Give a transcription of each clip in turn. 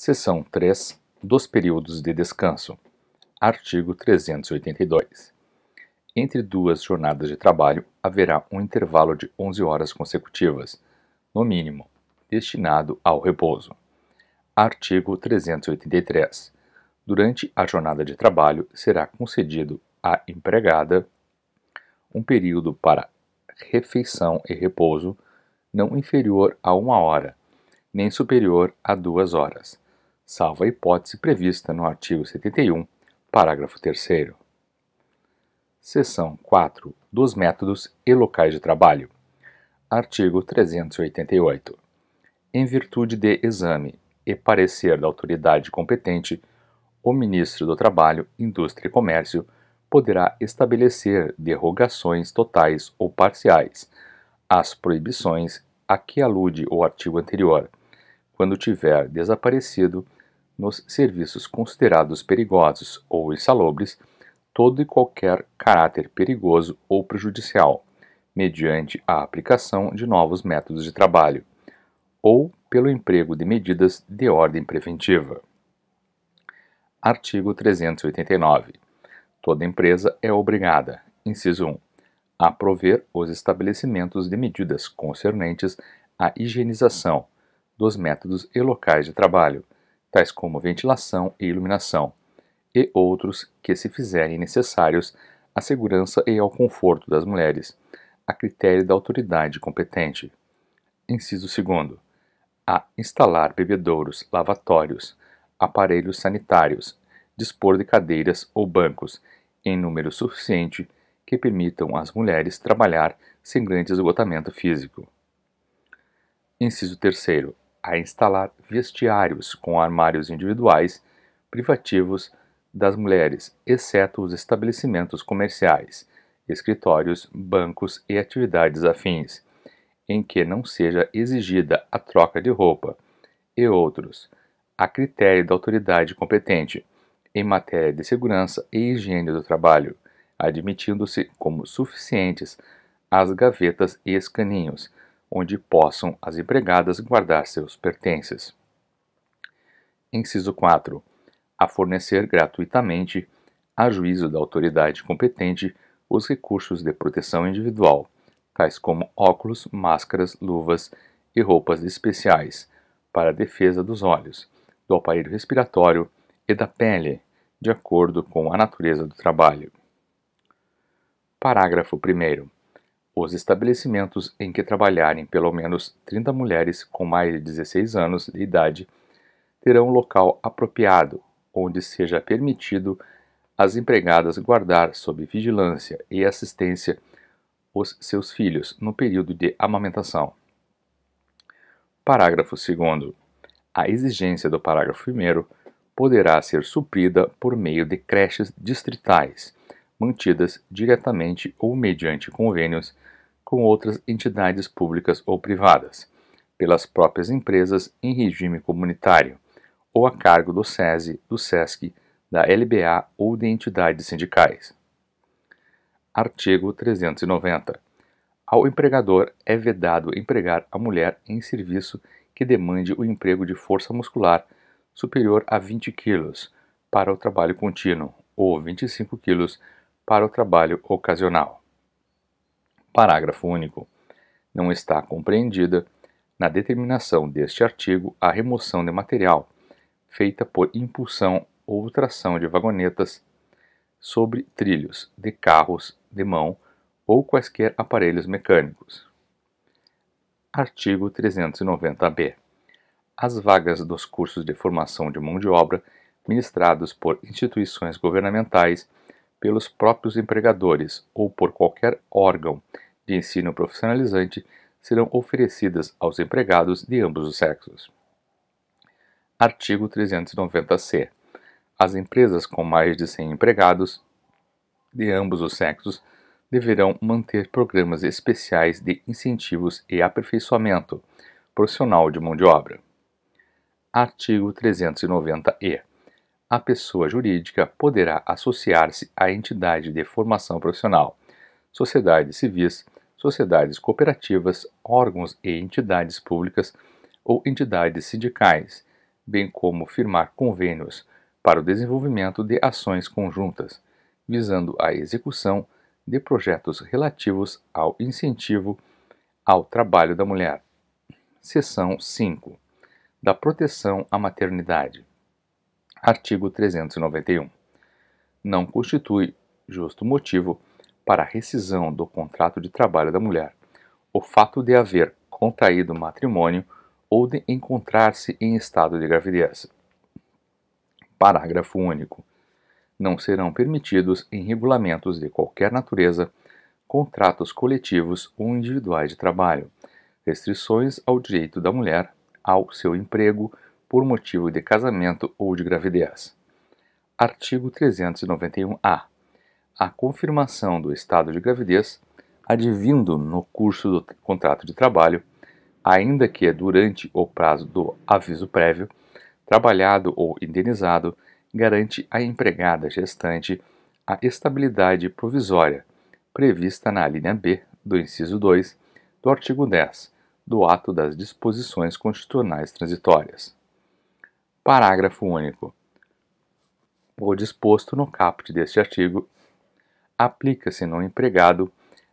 Seção 3 dos períodos de descanso. Artigo 382. Entre duas jornadas de trabalho haverá um intervalo de 11 horas consecutivas, no mínimo, destinado ao repouso. Artigo 383. Durante a jornada de trabalho será concedido à empregada um período para refeição e repouso não inferior a uma hora, nem superior a duas horas salvo a hipótese prevista no artigo 71, parágrafo 3. Seção 4 dos métodos e locais de trabalho. Artigo 388. Em virtude de exame e parecer da autoridade competente, o Ministro do Trabalho, Indústria e Comércio poderá estabelecer derrogações totais ou parciais às proibições a que alude o artigo anterior, quando tiver desaparecido nos serviços considerados perigosos ou insalubres todo e qualquer caráter perigoso ou prejudicial, mediante a aplicação de novos métodos de trabalho, ou pelo emprego de medidas de ordem preventiva. Artigo 389. Toda empresa é obrigada, inciso 1, a prover os estabelecimentos de medidas concernentes à higienização dos métodos e locais de trabalho tais como ventilação e iluminação, e outros que se fizerem necessários à segurança e ao conforto das mulheres, a critério da autoridade competente. Inciso 2. A instalar bebedouros, lavatórios, aparelhos sanitários, dispor de cadeiras ou bancos em número suficiente que permitam às mulheres trabalhar sem grande esgotamento físico. Inciso 3 a instalar vestiários com armários individuais privativos das mulheres, exceto os estabelecimentos comerciais, escritórios, bancos e atividades afins, em que não seja exigida a troca de roupa, e outros, a critério da autoridade competente, em matéria de segurança e higiene do trabalho, admitindo-se como suficientes as gavetas e escaninhos onde possam as empregadas guardar seus pertences. Inciso 4. A fornecer gratuitamente, a juízo da autoridade competente, os recursos de proteção individual, tais como óculos, máscaras, luvas e roupas especiais, para a defesa dos olhos, do aparelho respiratório e da pele, de acordo com a natureza do trabalho. Parágrafo 1. Os estabelecimentos em que trabalharem pelo menos 30 mulheres com mais de 16 anos de idade terão local apropriado, onde seja permitido às empregadas guardar sob vigilância e assistência os seus filhos no período de amamentação. Parágrafo 2. A exigência do parágrafo 1 poderá ser suprida por meio de creches distritais, mantidas diretamente ou mediante convênios com outras entidades públicas ou privadas, pelas próprias empresas em regime comunitário, ou a cargo do SESI, do SESC, da LBA ou de entidades sindicais. Artigo 390. Ao empregador é vedado empregar a mulher em serviço que demande o emprego de força muscular superior a 20 kg para o trabalho contínuo ou 25 kg para o trabalho ocasional. Parágrafo único. Não está compreendida na determinação deste artigo a remoção de material feita por impulsão ou tração de vagonetas sobre trilhos de carros de mão ou quaisquer aparelhos mecânicos. Artigo 390-B. As vagas dos cursos de formação de mão de obra ministrados por instituições governamentais pelos próprios empregadores ou por qualquer órgão de ensino profissionalizante serão oferecidas aos empregados de ambos os sexos. Artigo 390-C. As empresas com mais de 100 empregados de ambos os sexos deverão manter programas especiais de incentivos e aperfeiçoamento profissional de mão de obra. Artigo 390-E a pessoa jurídica poderá associar-se à entidade de formação profissional, sociedades civis, sociedades cooperativas, órgãos e entidades públicas ou entidades sindicais, bem como firmar convênios para o desenvolvimento de ações conjuntas, visando a execução de projetos relativos ao incentivo ao trabalho da mulher. Seção 5 da proteção à maternidade. Artigo 391. Não constitui justo motivo para a rescisão do contrato de trabalho da mulher o fato de haver contraído matrimônio ou de encontrar-se em estado de gravidez. Parágrafo único. Não serão permitidos em regulamentos de qualquer natureza contratos coletivos ou individuais de trabalho, restrições ao direito da mulher ao seu emprego por motivo de casamento ou de gravidez. Artigo 391-A. A confirmação do estado de gravidez advindo no curso do contrato de trabalho, ainda que é durante o prazo do aviso prévio, trabalhado ou indenizado, garante à empregada gestante a estabilidade provisória prevista na linha B do inciso 2 do artigo 10 do ato das disposições constitucionais transitórias. Parágrafo único. O disposto no caput deste artigo aplica-se no empregado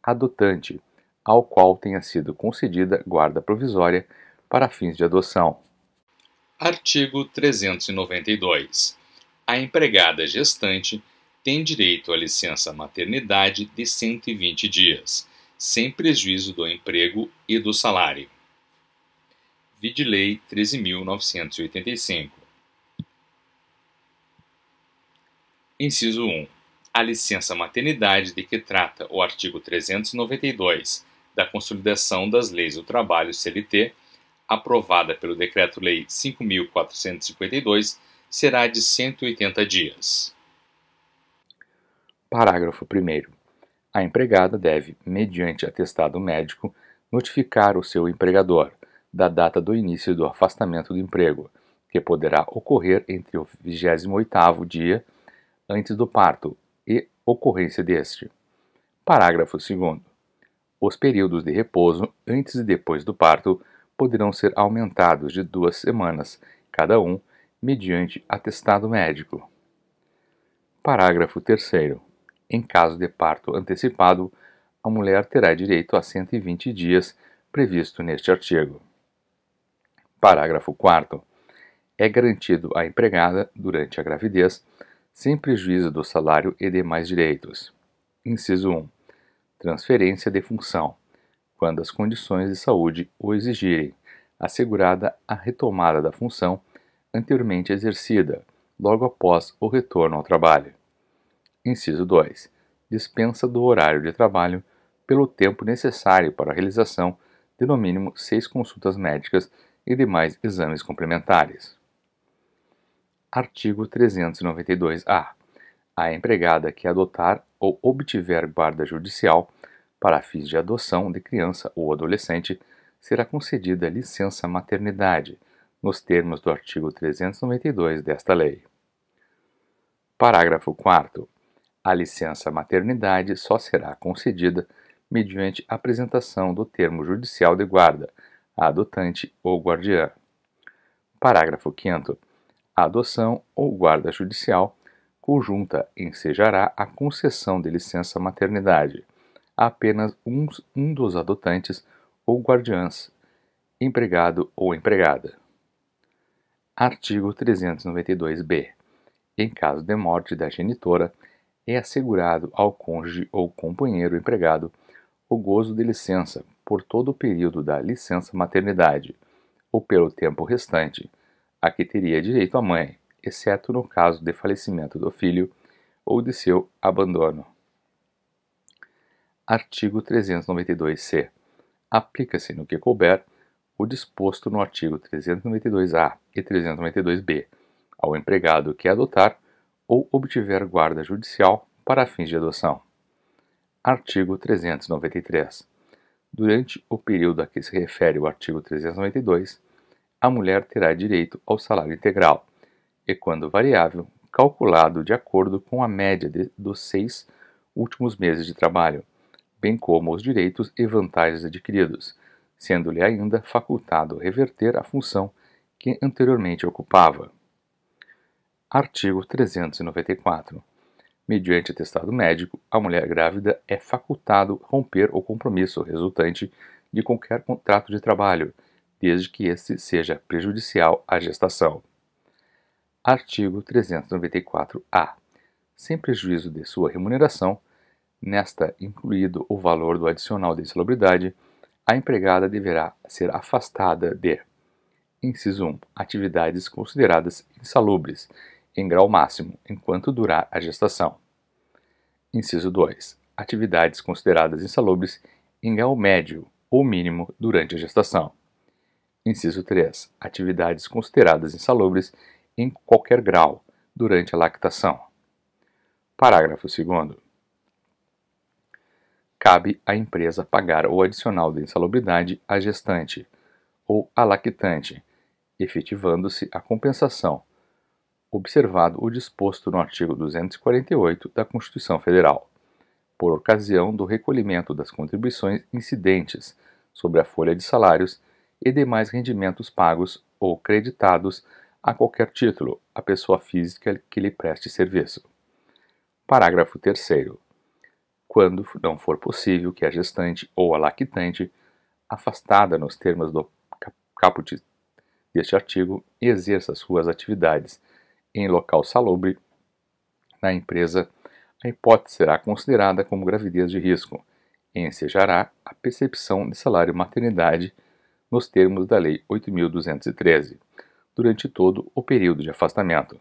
adotante ao qual tenha sido concedida guarda provisória para fins de adoção. Artigo 392. A empregada gestante tem direito à licença maternidade de 120 dias, sem prejuízo do emprego e do salário vide Lei 13.985. Inciso 1. A licença maternidade de que trata o artigo 392 da Consolidação das Leis do Trabalho CLT, aprovada pelo Decreto-Lei 5.452, será de 180 dias. Parágrafo 1. A empregada deve, mediante atestado médico, notificar o seu empregador da data do início do afastamento do emprego, que poderá ocorrer entre o 28º dia antes do parto e ocorrência deste. Parágrafo 2 Os períodos de repouso antes e depois do parto poderão ser aumentados de duas semanas, cada um, mediante atestado médico. Parágrafo 3 Em caso de parto antecipado, a mulher terá direito a 120 dias previsto neste artigo. Parágrafo 4. É garantido à empregada, durante a gravidez, sem prejuízo do salário e demais direitos. Inciso 1. Transferência de função, quando as condições de saúde o exigirem, assegurada a retomada da função anteriormente exercida, logo após o retorno ao trabalho. Inciso 2. Dispensa do horário de trabalho pelo tempo necessário para a realização de no mínimo seis consultas médicas e demais exames complementares. Artigo 392-A. A empregada que adotar ou obtiver guarda judicial para fins de adoção de criança ou adolescente será concedida licença maternidade, nos termos do artigo 392 desta lei. Parágrafo 4. A licença maternidade só será concedida mediante apresentação do termo judicial de guarda a adotante ou guardiã. Parágrafo 5. A adoção ou guarda judicial conjunta ensejará a concessão de licença maternidade a apenas um, um dos adotantes ou guardiãs, empregado ou empregada. Artigo 392b. Em caso de morte da genitora, é assegurado ao cônjuge ou companheiro empregado o gozo de licença por todo o período da licença-maternidade, ou pelo tempo restante, a que teria direito a mãe, exceto no caso de falecimento do filho ou de seu abandono. Artigo 392-C. Aplica-se no que couber o disposto no artigo 392-A e 392-B ao empregado que adotar ou obtiver guarda judicial para fins de adoção. Artigo 393. Durante o período a que se refere o artigo 392, a mulher terá direito ao salário integral, e quando variável, calculado de acordo com a média de, dos seis últimos meses de trabalho, bem como os direitos e vantagens adquiridos, sendo-lhe ainda facultado reverter a função que anteriormente ocupava. Artigo 394. Mediante atestado médico, a mulher grávida é facultado romper o compromisso resultante de qualquer contrato de trabalho, desde que este seja prejudicial à gestação. Artigo 394-A. Sem prejuízo de sua remuneração, nesta incluído o valor do adicional de insalubridade, a empregada deverá ser afastada de: inciso 1, atividades consideradas insalubres em grau máximo enquanto durar a gestação. Inciso 2. Atividades consideradas insalubres em grau médio ou mínimo durante a gestação. Inciso 3. Atividades consideradas insalubres em qualquer grau durante a lactação. Parágrafo 2. Cabe à empresa pagar o adicional de insalubridade à gestante ou à lactante, efetivando-se a compensação observado o disposto no artigo 248 da Constituição Federal, por ocasião do recolhimento das contribuições incidentes sobre a folha de salários e demais rendimentos pagos ou creditados a qualquer título à pessoa física que lhe preste serviço. Parágrafo 3. Quando não for possível que a gestante ou a lactante, afastada nos termos do caput deste artigo, exerça suas atividades em local salubre na empresa, a hipótese será considerada como gravidez de risco e ensejará a percepção de salário maternidade nos termos da Lei 8.213, durante todo o período de afastamento.